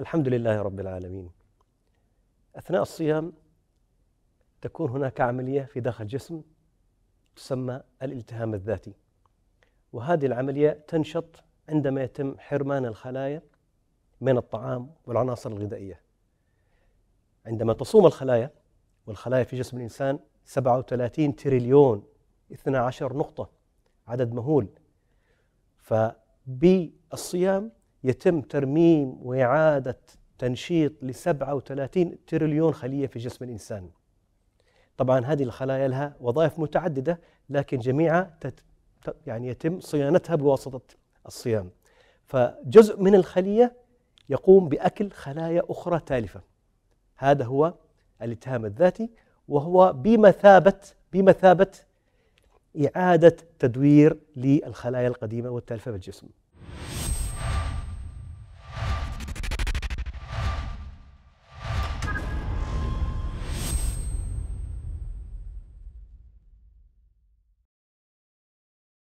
الحمد لله رب العالمين أثناء الصيام تكون هناك عملية في داخل الجسم تسمى الالتهام الذاتي وهذه العملية تنشط عندما يتم حرمان الخلايا من الطعام والعناصر الغذائية عندما تصوم الخلايا والخلايا في جسم الإنسان 37 تريليون 12 نقطة عدد مهول فبالصيام يتم ترميم وإعادة تنشيط ل 37 تريليون خلية في جسم الإنسان طبعا هذه الخلايا لها وظائف متعددة لكن جميعها تت يعني يتم صيانتها بواسطة الصيام فجزء من الخلية يقوم بأكل خلايا أخرى تالفة هذا هو الاتهام الذاتي وهو بمثابة بمثابة إعادة تدوير للخلايا القديمة والتالفة في الجسم